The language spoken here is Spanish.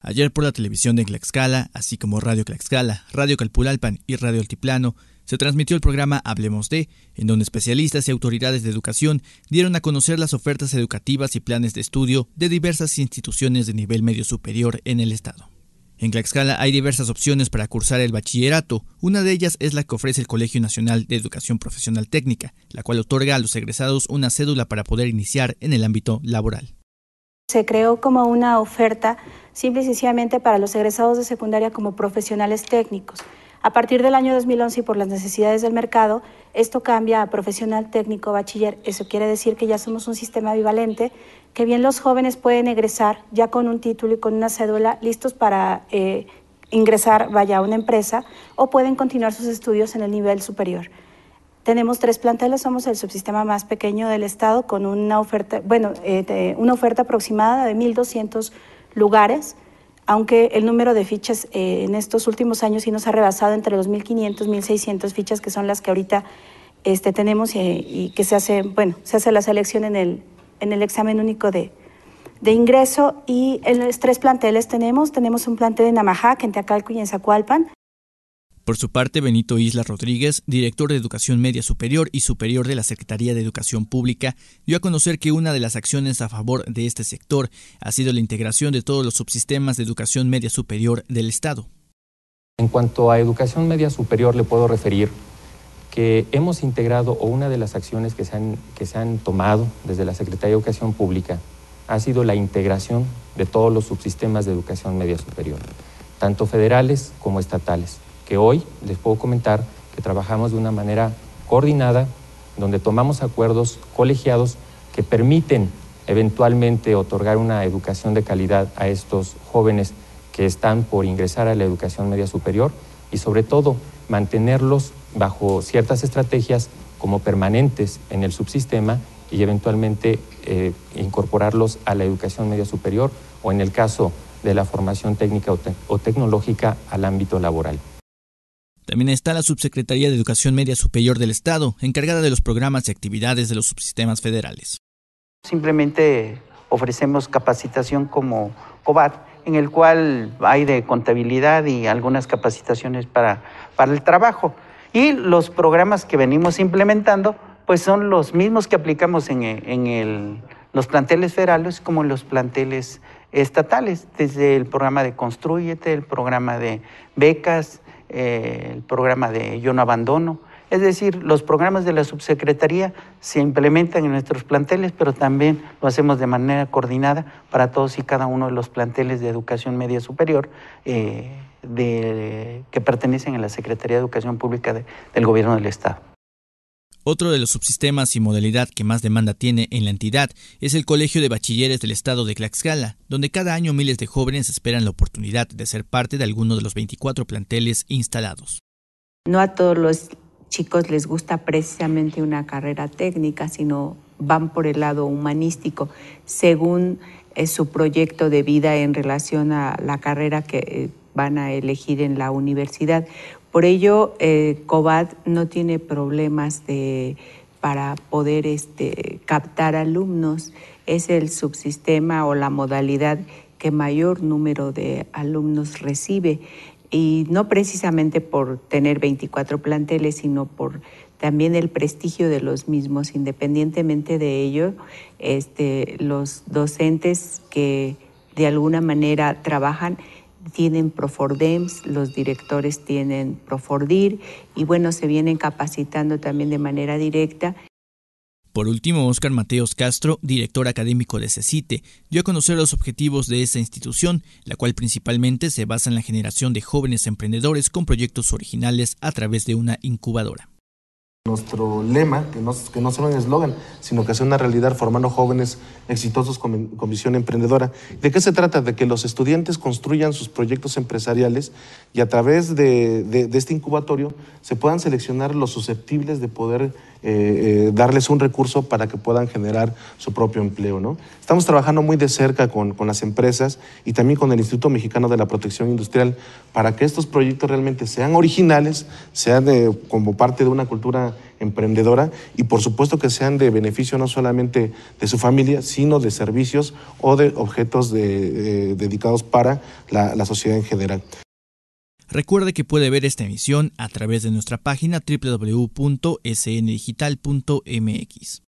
Ayer por la televisión de Tlaxcala, así como Radio Tlaxcala, Radio Calpulalpan y Radio Altiplano, se transmitió el programa Hablemos de, en donde especialistas y autoridades de educación dieron a conocer las ofertas educativas y planes de estudio de diversas instituciones de nivel medio superior en el estado. En Tlaxcala hay diversas opciones para cursar el bachillerato. Una de ellas es la que ofrece el Colegio Nacional de Educación Profesional Técnica, la cual otorga a los egresados una cédula para poder iniciar en el ámbito laboral. Se creó como una oferta simple y sencillamente para los egresados de secundaria como profesionales técnicos. A partir del año 2011 y por las necesidades del mercado, esto cambia a profesional técnico bachiller. Eso quiere decir que ya somos un sistema bivalente, que bien los jóvenes pueden egresar ya con un título y con una cédula listos para eh, ingresar, vaya, a una empresa o pueden continuar sus estudios en el nivel superior. Tenemos tres planteles, somos el subsistema más pequeño del Estado con una oferta, bueno, eh, una oferta aproximada de 1.200 lugares, aunque el número de fichas eh, en estos últimos años sí nos ha rebasado entre los 1.500, 1.600 fichas, que son las que ahorita este, tenemos eh, y que se hace, bueno, se hace la selección en el, en el examen único de, de ingreso y en los tres planteles tenemos, tenemos un plantel en Namajac, en Teacalco y en Zacualpan. Por su parte, Benito Isla Rodríguez, director de Educación Media Superior y Superior de la Secretaría de Educación Pública, dio a conocer que una de las acciones a favor de este sector ha sido la integración de todos los subsistemas de educación media superior del Estado. En cuanto a educación media superior, le puedo referir que hemos integrado, o una de las acciones que se han, que se han tomado desde la Secretaría de Educación Pública, ha sido la integración de todos los subsistemas de educación media superior, tanto federales como estatales que hoy les puedo comentar que trabajamos de una manera coordinada, donde tomamos acuerdos colegiados que permiten eventualmente otorgar una educación de calidad a estos jóvenes que están por ingresar a la educación media superior y sobre todo mantenerlos bajo ciertas estrategias como permanentes en el subsistema y eventualmente eh, incorporarlos a la educación media superior o en el caso de la formación técnica o tecnológica al ámbito laboral. También está la Subsecretaría de Educación Media Superior del Estado, encargada de los programas y actividades de los subsistemas federales. Simplemente ofrecemos capacitación como COBAT, en el cual hay de contabilidad y algunas capacitaciones para, para el trabajo. Y los programas que venimos implementando, pues son los mismos que aplicamos en, los planteles federales como en los planteles estatales, desde el programa de Construyete, el programa de becas, eh, el programa de Yo no abandono. Es decir, los programas de la subsecretaría se implementan en nuestros planteles, pero también lo hacemos de manera coordinada para todos y cada uno de los planteles de educación media superior eh, que pertenecen a la Secretaría de Educación Pública del Gobierno del Estado. Otro de los subsistemas y modalidad que más demanda tiene en la entidad es el Colegio de Bachilleres del Estado de Tlaxcala, donde cada año miles de jóvenes esperan la oportunidad de ser parte de alguno de los 24 planteles instalados. No a todos los chicos les gusta precisamente una carrera técnica, sino van por el lado humanístico, según eh, su proyecto de vida en relación a la carrera que eh, van a elegir en la universidad. Por ello, eh, no tiene problemas de, para poder este, captar alumnos. Es el subsistema o la modalidad que mayor número de alumnos recibe. Y no precisamente por tener 24 planteles, sino por también el prestigio de los mismos. Independientemente de ello, este, los docentes que de alguna manera trabajan tienen Profordems, los directores tienen Profordir y bueno, se vienen capacitando también de manera directa. Por último, Óscar Mateos Castro, director académico de CECITE, dio a conocer los objetivos de esa institución, la cual principalmente se basa en la generación de jóvenes emprendedores con proyectos originales a través de una incubadora nuestro lema, que no, que no sea un eslogan, sino que sea una realidad, formando jóvenes exitosos con, con, visión emprendedora. ¿De qué se trata? De que los estudiantes construyan sus proyectos empresariales y a través de este incubatorio se puedan seleccionar los susceptibles de poder eh, eh, darles un recurso para que puedan generar su propio empleo. Estamos trabajando muy de cerca con, las empresas y también con el Instituto Mexicano de la Protección Industrial para que estos proyectos realmente sean originales, sean como parte de una cultura emprendedora y por supuesto que sean de beneficio no solamente de su familia, sino de servicios o de objetos eh, dedicados para la sociedad en general. Recuerde que puede ver esta emisión a través de nuestra página www.sndigital.mx.